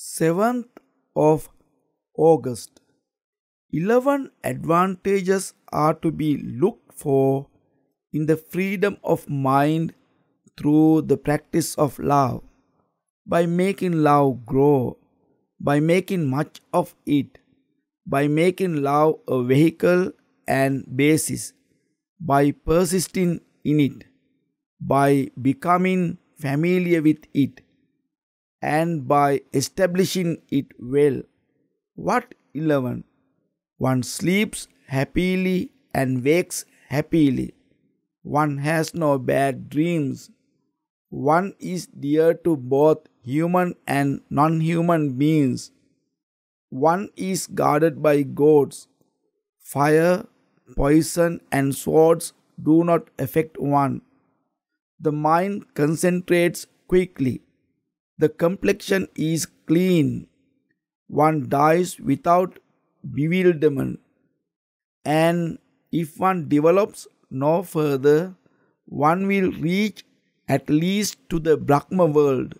7th of August. 11 advantages are to be looked for in the freedom of mind through the practice of love, by making love grow, by making much of it, by making love a vehicle and basis, by persisting in it, by becoming familiar with it, and by establishing it well. What 11? One sleeps happily and wakes happily. One has no bad dreams. One is dear to both human and non human beings. One is guarded by gods. Fire, poison, and swords do not affect one. The mind concentrates quickly the complexion is clean. One dies without bewilderment. And if one develops no further, one will reach at least to the Brahma world.